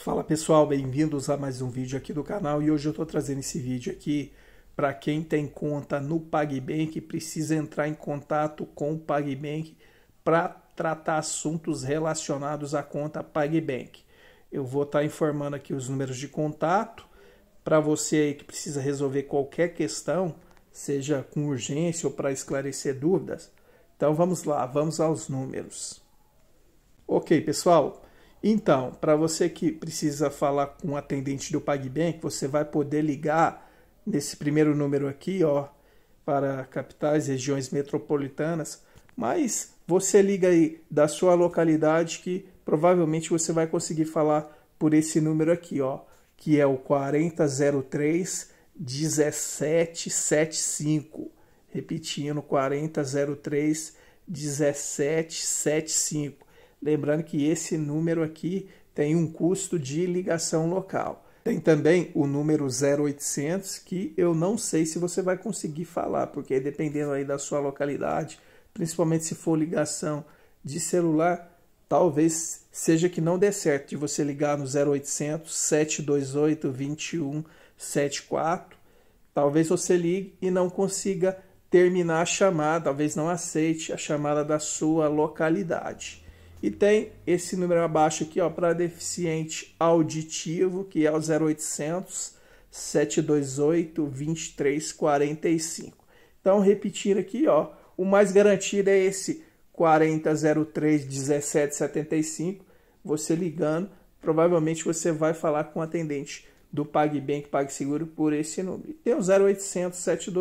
Fala pessoal, bem-vindos a mais um vídeo aqui do canal e hoje eu estou trazendo esse vídeo aqui para quem tem conta no PagBank precisa entrar em contato com o PagBank para tratar assuntos relacionados à conta PagBank. Eu vou estar tá informando aqui os números de contato para você aí que precisa resolver qualquer questão, seja com urgência ou para esclarecer dúvidas. Então vamos lá, vamos aos números. Ok, pessoal. Então, para você que precisa falar com o atendente do PagBank, você vai poder ligar nesse primeiro número aqui, ó, para capitais, regiões metropolitanas, mas você liga aí da sua localidade que provavelmente você vai conseguir falar por esse número aqui, ó, que é o 4003 1775. Repetindo, 4003 1775. Lembrando que esse número aqui tem um custo de ligação local. Tem também o número 0800, que eu não sei se você vai conseguir falar, porque dependendo aí da sua localidade, principalmente se for ligação de celular, talvez seja que não dê certo de você ligar no 0800 728 2174. Talvez você ligue e não consiga terminar a chamada, talvez não aceite a chamada da sua localidade. E tem esse número abaixo aqui, ó, para deficiente auditivo, que é o 0800 728 2345. Então, repetindo aqui, ó, o mais garantido é esse 4003 1775. Você ligando, provavelmente você vai falar com o atendente do PagBank PagSeguro por esse número. E tem o 0800 728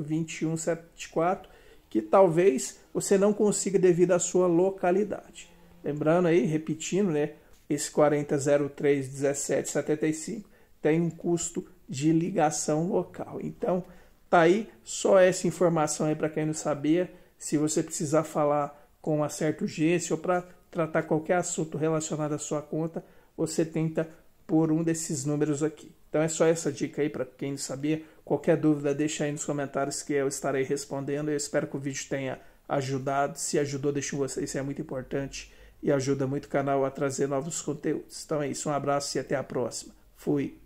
2174 que talvez você não consiga devido à sua localidade. Lembrando aí, repetindo, né? Esse 4003 1775 tem um custo de ligação local. Então, tá aí só essa informação aí para quem não sabia. Se você precisar falar com uma certa urgência ou para tratar qualquer assunto relacionado à sua conta, você tenta por um desses números aqui. Então é só essa dica aí para quem não sabia. Qualquer dúvida, deixa aí nos comentários que eu estarei respondendo. Eu espero que o vídeo tenha ajudado. Se ajudou, deixa um gostei, isso é muito importante e ajuda muito o canal a trazer novos conteúdos. Então é isso, um abraço e até a próxima. Fui.